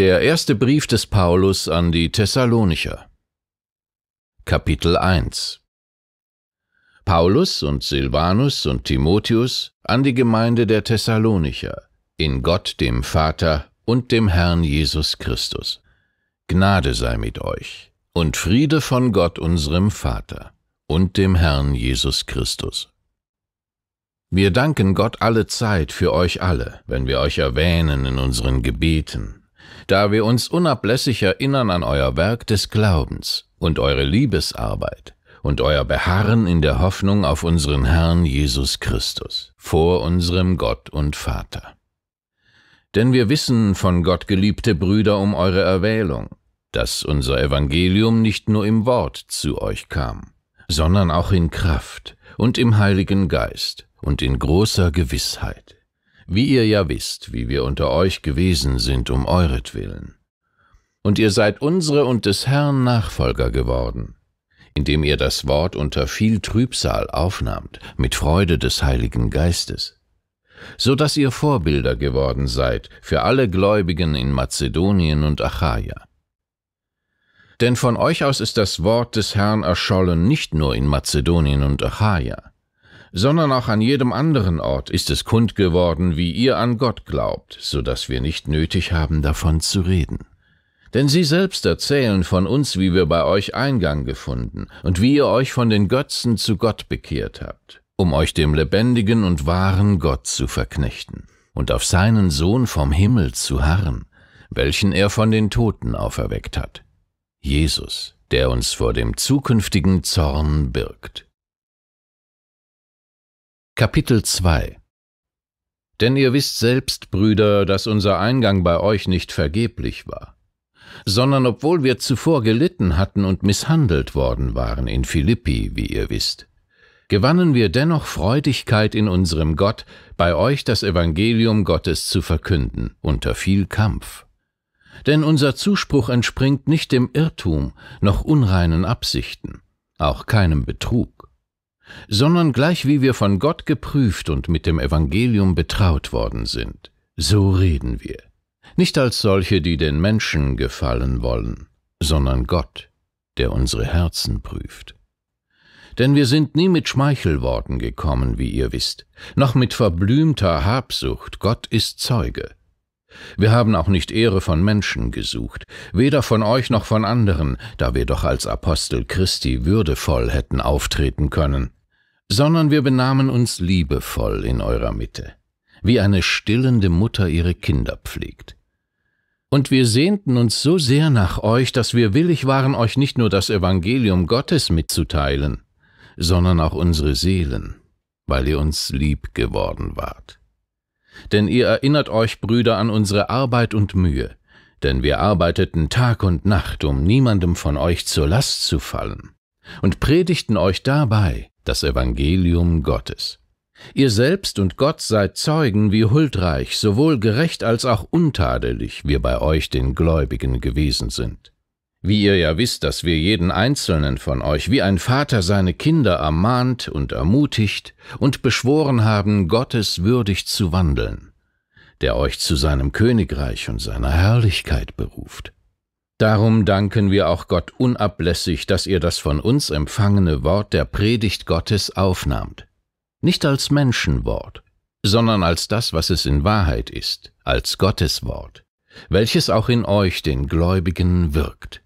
Der erste Brief des Paulus an die Thessalonicher Kapitel 1 Paulus und Silvanus und Timotheus an die Gemeinde der Thessalonicher, in Gott dem Vater und dem Herrn Jesus Christus. Gnade sei mit euch und Friede von Gott unserem Vater und dem Herrn Jesus Christus. Wir danken Gott alle Zeit für euch alle, wenn wir euch erwähnen in unseren Gebeten da wir uns unablässig erinnern an euer Werk des Glaubens und eure Liebesarbeit und euer Beharren in der Hoffnung auf unseren Herrn Jesus Christus vor unserem Gott und Vater. Denn wir wissen von Gott, geliebte Brüder, um eure Erwählung, dass unser Evangelium nicht nur im Wort zu euch kam, sondern auch in Kraft und im Heiligen Geist und in großer Gewissheit wie ihr ja wisst, wie wir unter euch gewesen sind um euretwillen. Und ihr seid unsere und des Herrn Nachfolger geworden, indem ihr das Wort unter viel Trübsal aufnahmt, mit Freude des Heiligen Geistes, so dass ihr Vorbilder geworden seid für alle Gläubigen in Mazedonien und Achaia. Denn von euch aus ist das Wort des Herrn erschollen nicht nur in Mazedonien und Achaia, sondern auch an jedem anderen Ort ist es kund geworden, wie ihr an Gott glaubt, so dass wir nicht nötig haben, davon zu reden. Denn sie selbst erzählen von uns, wie wir bei euch Eingang gefunden und wie ihr euch von den Götzen zu Gott bekehrt habt, um euch dem lebendigen und wahren Gott zu verknechten und auf seinen Sohn vom Himmel zu harren, welchen er von den Toten auferweckt hat. Jesus, der uns vor dem zukünftigen Zorn birgt. Kapitel 2 Denn ihr wisst selbst, Brüder, dass unser Eingang bei euch nicht vergeblich war, sondern obwohl wir zuvor gelitten hatten und misshandelt worden waren in Philippi, wie ihr wisst, gewannen wir dennoch Freudigkeit in unserem Gott, bei euch das Evangelium Gottes zu verkünden, unter viel Kampf. Denn unser Zuspruch entspringt nicht dem Irrtum noch unreinen Absichten, auch keinem Betrug sondern gleich wie wir von Gott geprüft und mit dem Evangelium betraut worden sind, so reden wir. Nicht als solche, die den Menschen gefallen wollen, sondern Gott, der unsere Herzen prüft. Denn wir sind nie mit Schmeichelworten gekommen, wie ihr wisst, noch mit verblümter Habsucht, Gott ist Zeuge. Wir haben auch nicht Ehre von Menschen gesucht, weder von euch noch von anderen, da wir doch als Apostel Christi würdevoll hätten auftreten können sondern wir benahmen uns liebevoll in eurer Mitte, wie eine stillende Mutter ihre Kinder pflegt. Und wir sehnten uns so sehr nach euch, dass wir willig waren, euch nicht nur das Evangelium Gottes mitzuteilen, sondern auch unsere Seelen, weil ihr uns lieb geworden wart. Denn ihr erinnert euch, Brüder, an unsere Arbeit und Mühe, denn wir arbeiteten Tag und Nacht, um niemandem von euch zur Last zu fallen, und predigten euch dabei, das Evangelium Gottes. Ihr selbst und Gott seid Zeugen, wie huldreich, sowohl gerecht als auch untadelig wir bei euch den Gläubigen gewesen sind. Wie ihr ja wisst, dass wir jeden einzelnen von euch wie ein Vater seine Kinder ermahnt und ermutigt und beschworen haben, Gottes würdig zu wandeln, der euch zu seinem Königreich und seiner Herrlichkeit beruft. Darum danken wir auch Gott unablässig, dass ihr das von uns empfangene Wort der Predigt Gottes aufnahmt. Nicht als Menschenwort, sondern als das, was es in Wahrheit ist, als Gottes Wort, welches auch in euch, den Gläubigen, wirkt.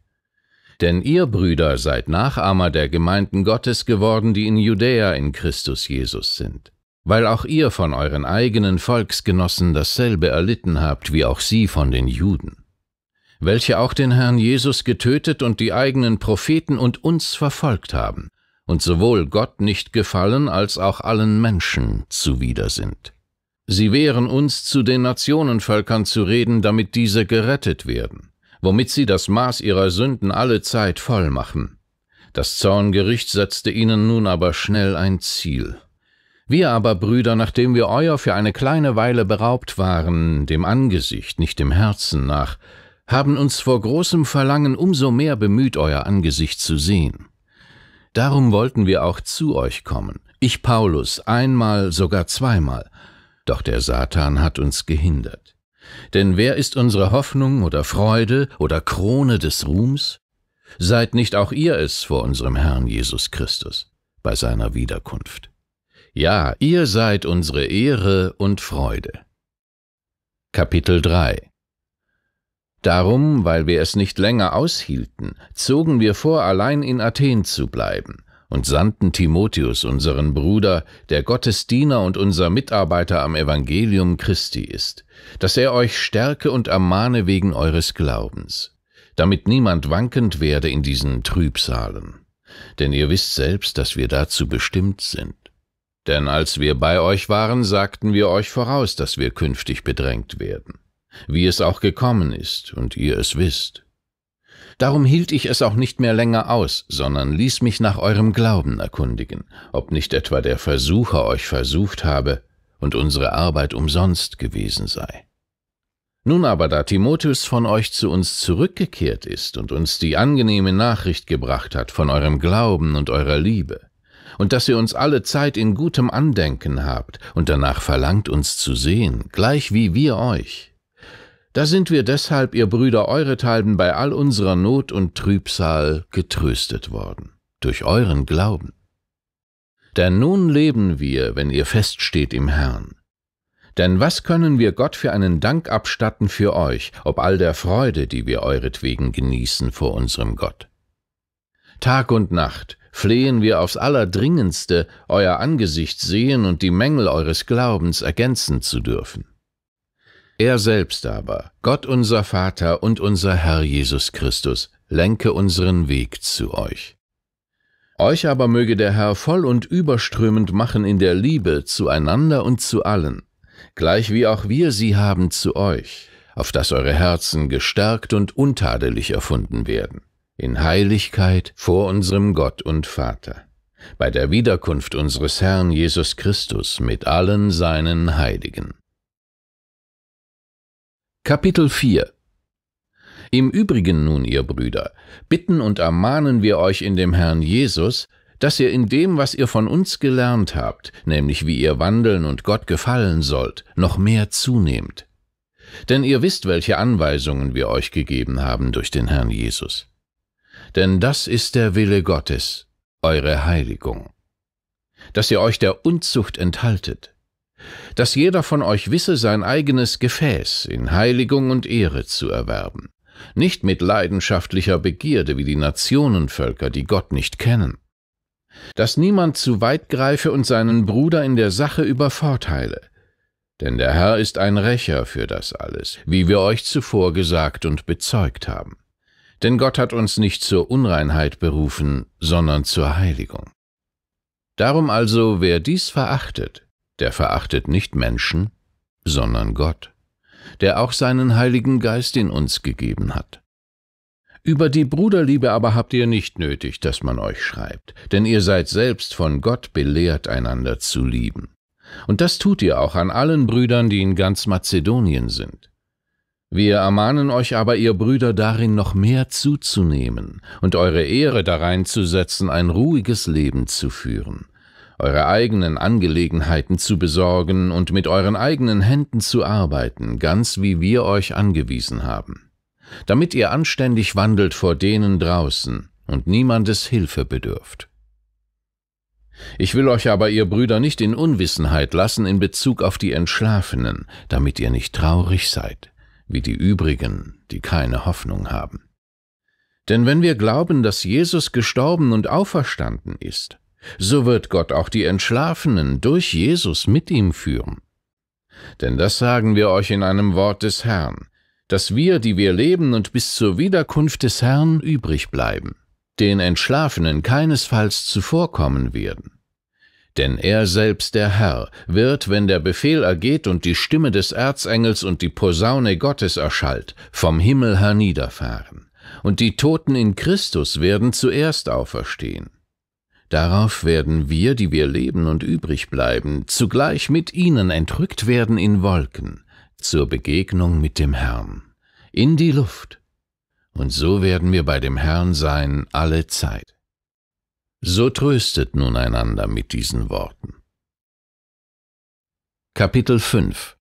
Denn ihr Brüder seid Nachahmer der Gemeinden Gottes geworden, die in Judäa in Christus Jesus sind, weil auch ihr von euren eigenen Volksgenossen dasselbe erlitten habt, wie auch sie von den Juden welche auch den Herrn Jesus getötet und die eigenen Propheten und uns verfolgt haben und sowohl Gott nicht gefallen als auch allen Menschen zuwider sind. Sie wehren uns, zu den Nationenvölkern zu reden, damit diese gerettet werden, womit sie das Maß ihrer Sünden alle Zeit voll machen. Das Zorngericht setzte ihnen nun aber schnell ein Ziel. Wir aber, Brüder, nachdem wir euer für eine kleine Weile beraubt waren, dem Angesicht, nicht dem Herzen nach, haben uns vor großem Verlangen umso mehr bemüht, euer Angesicht zu sehen. Darum wollten wir auch zu euch kommen, ich Paulus einmal, sogar zweimal, doch der Satan hat uns gehindert. Denn wer ist unsere Hoffnung oder Freude oder Krone des Ruhms? Seid nicht auch ihr es vor unserem Herrn Jesus Christus bei seiner Wiederkunft. Ja, ihr seid unsere Ehre und Freude. Kapitel 3 Darum, weil wir es nicht länger aushielten, zogen wir vor, allein in Athen zu bleiben und sandten Timotheus, unseren Bruder, der Gottesdiener und unser Mitarbeiter am Evangelium Christi ist, dass er euch stärke und ermahne wegen eures Glaubens, damit niemand wankend werde in diesen Trübsalen. Denn ihr wisst selbst, dass wir dazu bestimmt sind. Denn als wir bei euch waren, sagten wir euch voraus, dass wir künftig bedrängt werden wie es auch gekommen ist und ihr es wisst. Darum hielt ich es auch nicht mehr länger aus, sondern ließ mich nach eurem Glauben erkundigen, ob nicht etwa der Versucher euch versucht habe und unsere Arbeit umsonst gewesen sei. Nun aber, da Timotheus von euch zu uns zurückgekehrt ist und uns die angenehme Nachricht gebracht hat von eurem Glauben und eurer Liebe, und dass ihr uns alle Zeit in gutem Andenken habt und danach verlangt, uns zu sehen, gleich wie wir euch, da sind wir deshalb, ihr Brüder, eurethalben bei all unserer Not und Trübsal getröstet worden, durch euren Glauben. Denn nun leben wir, wenn ihr feststeht im Herrn. Denn was können wir Gott für einen Dank abstatten für euch, ob all der Freude, die wir euretwegen genießen vor unserem Gott? Tag und Nacht flehen wir aufs Allerdringendste, euer Angesicht sehen und die Mängel eures Glaubens ergänzen zu dürfen. Er selbst aber, Gott unser Vater und unser Herr Jesus Christus, lenke unseren Weg zu euch. Euch aber möge der Herr voll und überströmend machen in der Liebe zueinander und zu allen, gleich wie auch wir sie haben zu euch, auf dass eure Herzen gestärkt und untadelig erfunden werden, in Heiligkeit vor unserem Gott und Vater, bei der Wiederkunft unseres Herrn Jesus Christus mit allen seinen Heiligen. Kapitel 4 Im Übrigen nun, ihr Brüder, bitten und ermahnen wir euch in dem Herrn Jesus, dass ihr in dem, was ihr von uns gelernt habt, nämlich wie ihr wandeln und Gott gefallen sollt, noch mehr zunehmt. Denn ihr wisst, welche Anweisungen wir euch gegeben haben durch den Herrn Jesus. Denn das ist der Wille Gottes, eure Heiligung, dass ihr euch der Unzucht enthaltet, dass jeder von euch wisse, sein eigenes Gefäß in Heiligung und Ehre zu erwerben, nicht mit leidenschaftlicher Begierde wie die Nationenvölker, die Gott nicht kennen. Dass niemand zu weit greife und seinen Bruder in der Sache übervorteile, denn der Herr ist ein Rächer für das alles, wie wir euch zuvor gesagt und bezeugt haben. Denn Gott hat uns nicht zur Unreinheit berufen, sondern zur Heiligung. Darum also, wer dies verachtet, der verachtet nicht Menschen, sondern Gott, der auch seinen Heiligen Geist in uns gegeben hat. Über die Bruderliebe aber habt ihr nicht nötig, dass man euch schreibt, denn ihr seid selbst von Gott belehrt, einander zu lieben. Und das tut ihr auch an allen Brüdern, die in ganz Mazedonien sind. Wir ermahnen euch aber, ihr Brüder, darin noch mehr zuzunehmen und eure Ehre darein zu setzen, ein ruhiges Leben zu führen, eure eigenen Angelegenheiten zu besorgen und mit euren eigenen Händen zu arbeiten, ganz wie wir euch angewiesen haben, damit ihr anständig wandelt vor denen draußen und niemandes Hilfe bedürft. Ich will euch aber, ihr Brüder, nicht in Unwissenheit lassen in Bezug auf die Entschlafenen, damit ihr nicht traurig seid, wie die übrigen, die keine Hoffnung haben. Denn wenn wir glauben, dass Jesus gestorben und auferstanden ist, so wird Gott auch die Entschlafenen durch Jesus mit ihm führen. Denn das sagen wir euch in einem Wort des Herrn, dass wir, die wir leben und bis zur Wiederkunft des Herrn übrig bleiben, den Entschlafenen keinesfalls zuvorkommen werden. Denn er selbst, der Herr, wird, wenn der Befehl ergeht und die Stimme des Erzengels und die Posaune Gottes erschallt, vom Himmel herniederfahren. Und die Toten in Christus werden zuerst auferstehen. Darauf werden wir, die wir leben und übrig bleiben, zugleich mit ihnen entrückt werden in Wolken, zur Begegnung mit dem Herrn, in die Luft. Und so werden wir bei dem Herrn sein alle Zeit. So tröstet nun einander mit diesen Worten. Kapitel 5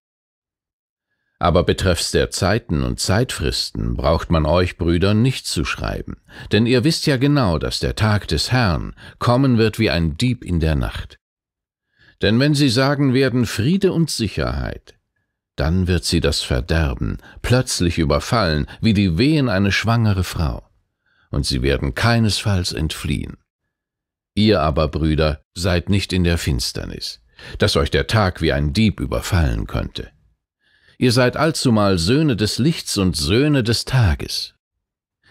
aber betreffs der Zeiten und Zeitfristen braucht man euch Brüder nicht zu schreiben, denn ihr wisst ja genau, dass der Tag des Herrn kommen wird wie ein Dieb in der Nacht. Denn wenn sie sagen werden Friede und Sicherheit, dann wird sie das Verderben plötzlich überfallen, wie die Wehen eine schwangere Frau, und sie werden keinesfalls entfliehen. Ihr aber, Brüder, seid nicht in der Finsternis, dass euch der Tag wie ein Dieb überfallen könnte. Ihr seid allzumal Söhne des Lichts und Söhne des Tages.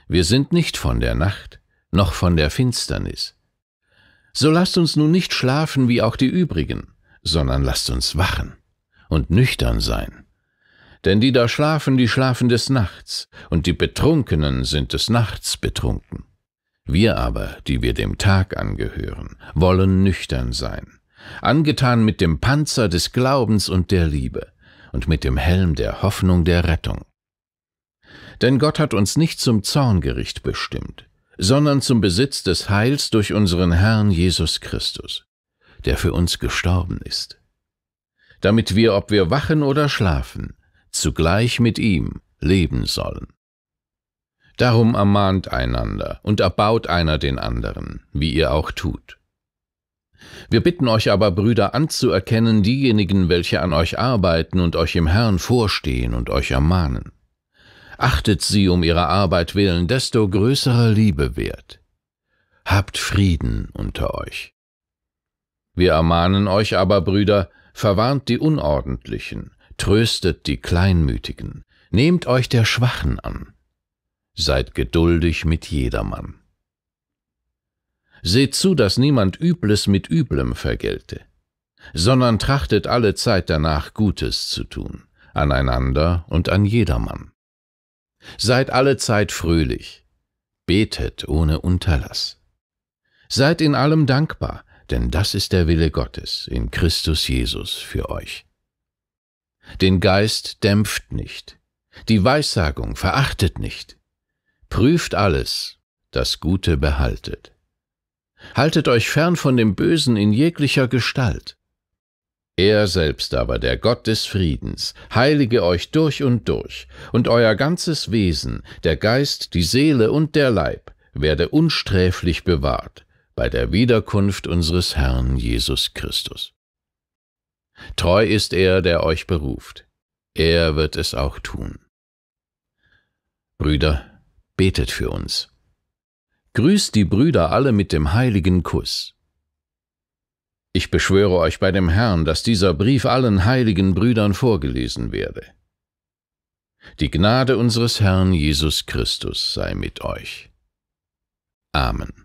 Wir sind nicht von der Nacht, noch von der Finsternis. So lasst uns nun nicht schlafen wie auch die übrigen, sondern lasst uns wachen und nüchtern sein. Denn die da schlafen, die schlafen des Nachts, und die Betrunkenen sind des Nachts betrunken. Wir aber, die wir dem Tag angehören, wollen nüchtern sein, angetan mit dem Panzer des Glaubens und der Liebe, und mit dem Helm der Hoffnung der Rettung. Denn Gott hat uns nicht zum Zorngericht bestimmt, sondern zum Besitz des Heils durch unseren Herrn Jesus Christus, der für uns gestorben ist, damit wir, ob wir wachen oder schlafen, zugleich mit ihm leben sollen. Darum ermahnt einander und erbaut einer den anderen, wie ihr auch tut. Wir bitten euch aber, Brüder, anzuerkennen diejenigen, welche an euch arbeiten und euch im Herrn vorstehen und euch ermahnen. Achtet sie um ihrer Arbeit willen desto größerer Liebe wert. Habt Frieden unter euch. Wir ermahnen euch aber, Brüder, verwarnt die Unordentlichen, tröstet die Kleinmütigen, nehmt euch der Schwachen an, seid geduldig mit jedermann. Seht zu, dass niemand Übles mit Üblem vergelte, sondern trachtet alle Zeit danach, Gutes zu tun, aneinander und an jedermann. Seid alle Zeit fröhlich, betet ohne Unterlass. Seid in allem dankbar, denn das ist der Wille Gottes in Christus Jesus für euch. Den Geist dämpft nicht, die Weissagung verachtet nicht, prüft alles, das Gute behaltet haltet euch fern von dem Bösen in jeglicher Gestalt. Er selbst aber, der Gott des Friedens, heilige euch durch und durch, und euer ganzes Wesen, der Geist, die Seele und der Leib, werde unsträflich bewahrt bei der Wiederkunft unseres Herrn Jesus Christus. Treu ist er, der euch beruft. Er wird es auch tun. Brüder, betet für uns. Grüßt die Brüder alle mit dem heiligen Kuss. Ich beschwöre euch bei dem Herrn, dass dieser Brief allen heiligen Brüdern vorgelesen werde. Die Gnade unseres Herrn Jesus Christus sei mit euch. Amen.